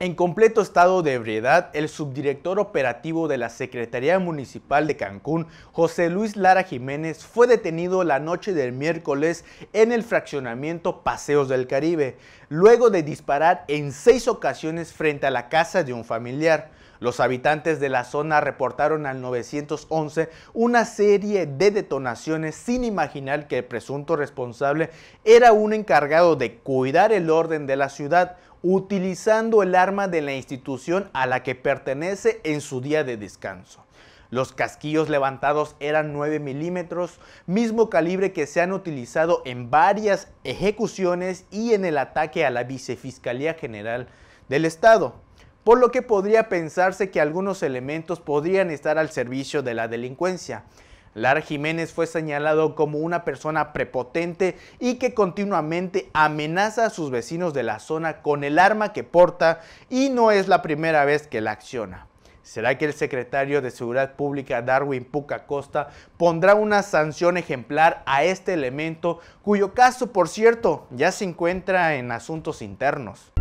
En completo estado de ebriedad, el subdirector operativo de la Secretaría Municipal de Cancún, José Luis Lara Jiménez, fue detenido la noche del miércoles en el fraccionamiento Paseos del Caribe, luego de disparar en seis ocasiones frente a la casa de un familiar. Los habitantes de la zona reportaron al 911 una serie de detonaciones sin imaginar que el presunto responsable era un encargado de cuidar el orden de la ciudad utilizando el arma de la institución a la que pertenece en su día de descanso. Los casquillos levantados eran 9 milímetros, mismo calibre que se han utilizado en varias ejecuciones y en el ataque a la Vicefiscalía General del Estado por lo que podría pensarse que algunos elementos podrían estar al servicio de la delincuencia. Lar Jiménez fue señalado como una persona prepotente y que continuamente amenaza a sus vecinos de la zona con el arma que porta y no es la primera vez que la acciona. ¿Será que el secretario de Seguridad Pública Darwin Puca Costa pondrá una sanción ejemplar a este elemento cuyo caso, por cierto, ya se encuentra en asuntos internos?